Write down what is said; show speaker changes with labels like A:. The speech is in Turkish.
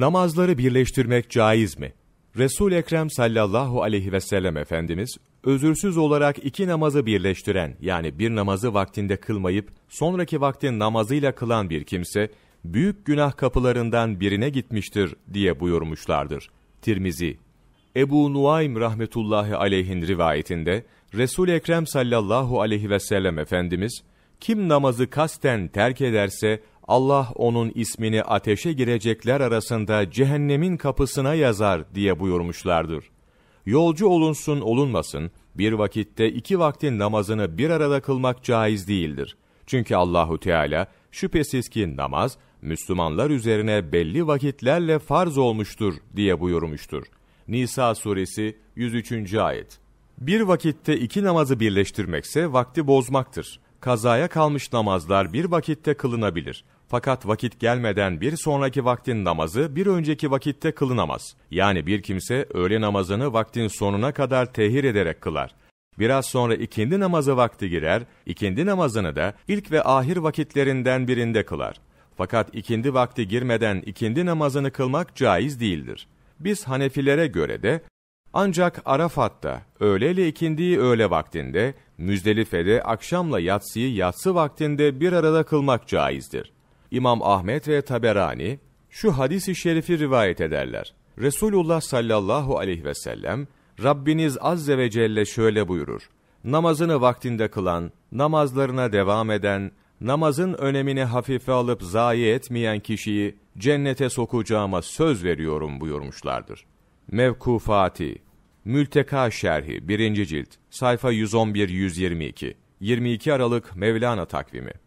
A: Namazları birleştirmek caiz mi? Resul Ekrem sallallahu aleyhi ve sellem efendimiz özürsüz olarak iki namazı birleştiren yani bir namazı vaktinde kılmayıp sonraki vaktin namazıyla kılan bir kimse büyük günah kapılarından birine gitmiştir diye buyurmuşlardır. Tirmizi Ebu Nuaym rahmetullahi aleyhin rivayetinde Resul Ekrem sallallahu aleyhi ve sellem efendimiz kim namazı kasten terk ederse Allah onun ismini ateşe girecekler arasında cehennemin kapısına yazar diye buyurmuşlardır. Yolcu olunsun olunmasın, bir vakitte iki vaktin namazını bir arada kılmak caiz değildir. Çünkü Allahu Teala şüphesiz ki namaz Müslümanlar üzerine belli vakitlerle farz olmuştur diye buyurmuştur. Nisa suresi 103. ayet. Bir vakitte iki namazı birleştirmekse vakti bozmaktır kazaya kalmış namazlar bir vakitte kılınabilir. Fakat vakit gelmeden bir sonraki vaktin namazı bir önceki vakitte kılınamaz. Yani bir kimse öğle namazını vaktin sonuna kadar tehir ederek kılar. Biraz sonra ikindi namazı vakti girer, ikindi namazını da ilk ve ahir vakitlerinden birinde kılar. Fakat ikindi vakti girmeden ikindi namazını kılmak caiz değildir. Biz Hanefilere göre de ancak Arafat'ta öğleyle ikindiği öğle vaktinde, Müzdelife'de akşamla yatsıyı yatsı vaktinde bir arada kılmak caizdir. İmam Ahmet ve Taberani şu hadis-i şerifi rivayet ederler. Resulullah sallallahu aleyhi ve sellem, Rabbiniz azze ve celle şöyle buyurur. Namazını vaktinde kılan, namazlarına devam eden, namazın önemini hafife alıp zayi etmeyen kişiyi cennete sokacağıma söz veriyorum buyurmuşlardır. Mevkufati Mülteka Şerhi 1. Cilt Sayfa 111-122 22 Aralık Mevlana Takvimi